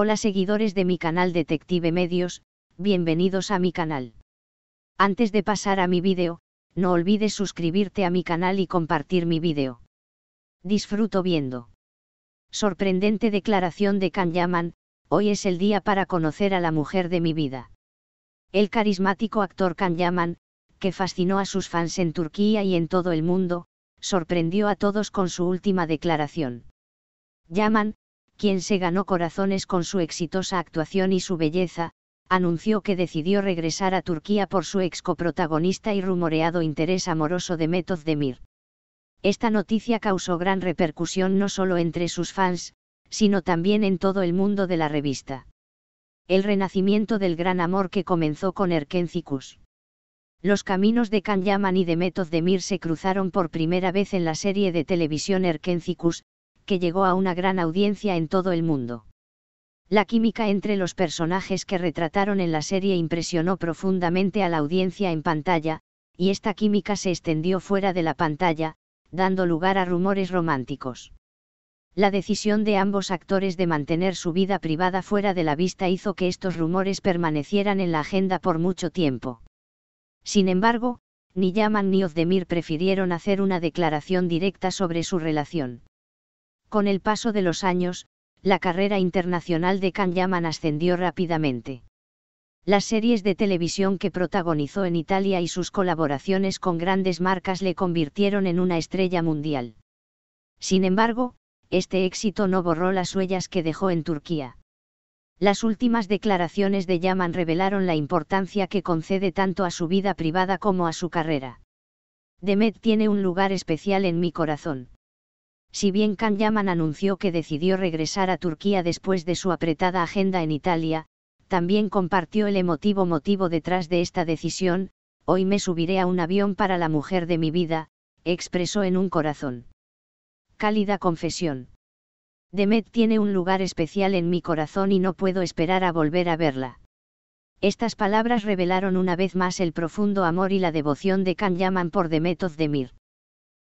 Hola seguidores de mi canal Detective Medios, bienvenidos a mi canal. Antes de pasar a mi vídeo, no olvides suscribirte a mi canal y compartir mi vídeo. Disfruto viendo. Sorprendente declaración de Can Yaman, hoy es el día para conocer a la mujer de mi vida. El carismático actor Kan Yaman, que fascinó a sus fans en Turquía y en todo el mundo, sorprendió a todos con su última declaración. Yaman, quien se ganó corazones con su exitosa actuación y su belleza, anunció que decidió regresar a Turquía por su ex coprotagonista y rumoreado interés amoroso de Method Demir. Esta noticia causó gran repercusión no solo entre sus fans, sino también en todo el mundo de la revista. El renacimiento del gran amor que comenzó con Erkencikus. Los caminos de Can Yaman y de Method Demir se cruzaron por primera vez en la serie de televisión Erkencikus que llegó a una gran audiencia en todo el mundo. La química entre los personajes que retrataron en la serie impresionó profundamente a la audiencia en pantalla, y esta química se extendió fuera de la pantalla, dando lugar a rumores románticos. La decisión de ambos actores de mantener su vida privada fuera de la vista hizo que estos rumores permanecieran en la agenda por mucho tiempo. Sin embargo, ni Yaman ni Ozdemir prefirieron hacer una declaración directa sobre su relación. Con el paso de los años, la carrera internacional de Can Yaman ascendió rápidamente. Las series de televisión que protagonizó en Italia y sus colaboraciones con grandes marcas le convirtieron en una estrella mundial. Sin embargo, este éxito no borró las huellas que dejó en Turquía. Las últimas declaraciones de Yaman revelaron la importancia que concede tanto a su vida privada como a su carrera. Demet tiene un lugar especial en mi corazón si bien Can Yaman anunció que decidió regresar a Turquía después de su apretada agenda en Italia, también compartió el emotivo motivo detrás de esta decisión, hoy me subiré a un avión para la mujer de mi vida, expresó en un corazón. Cálida confesión. Demet tiene un lugar especial en mi corazón y no puedo esperar a volver a verla. Estas palabras revelaron una vez más el profundo amor y la devoción de Can Yaman por Demet Özdemir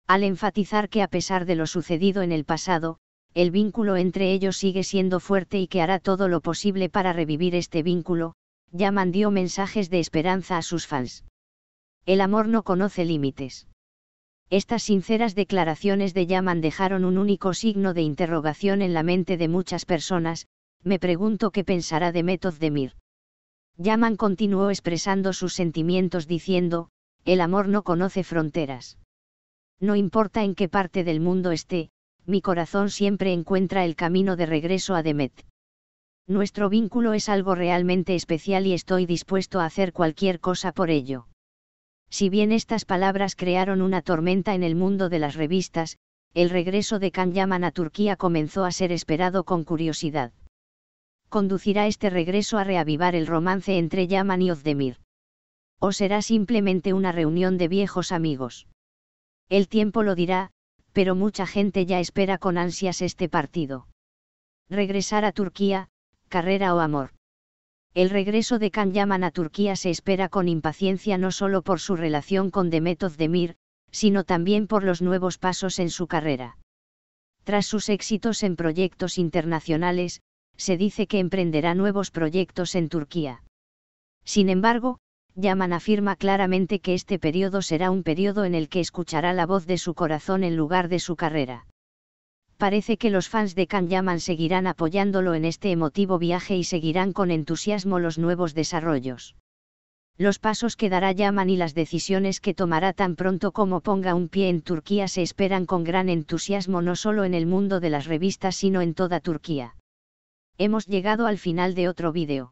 al enfatizar que a pesar de lo sucedido en el pasado, el vínculo entre ellos sigue siendo fuerte y que hará todo lo posible para revivir este vínculo, Yaman dio mensajes de esperanza a sus fans. El amor no conoce límites. Estas sinceras declaraciones de Yaman dejaron un único signo de interrogación en la mente de muchas personas, me pregunto qué pensará de Method de Mir. Yaman continuó expresando sus sentimientos diciendo, el amor no conoce fronteras. No importa en qué parte del mundo esté, mi corazón siempre encuentra el camino de regreso a Demet. Nuestro vínculo es algo realmente especial y estoy dispuesto a hacer cualquier cosa por ello. Si bien estas palabras crearon una tormenta en el mundo de las revistas, el regreso de Can Yaman a Turquía comenzó a ser esperado con curiosidad. ¿Conducirá este regreso a reavivar el romance entre Yaman y Ozdemir? ¿O será simplemente una reunión de viejos amigos? El tiempo lo dirá, pero mucha gente ya espera con ansias este partido. Regresar a Turquía, carrera o amor. El regreso de Can Yaman a Turquía se espera con impaciencia no solo por su relación con Demet Özdemir, sino también por los nuevos pasos en su carrera. Tras sus éxitos en proyectos internacionales, se dice que emprenderá nuevos proyectos en Turquía. Sin embargo, Yaman afirma claramente que este periodo será un periodo en el que escuchará la voz de su corazón en lugar de su carrera. Parece que los fans de Can Yaman seguirán apoyándolo en este emotivo viaje y seguirán con entusiasmo los nuevos desarrollos. Los pasos que dará Yaman y las decisiones que tomará tan pronto como ponga un pie en Turquía se esperan con gran entusiasmo no solo en el mundo de las revistas sino en toda Turquía. Hemos llegado al final de otro vídeo.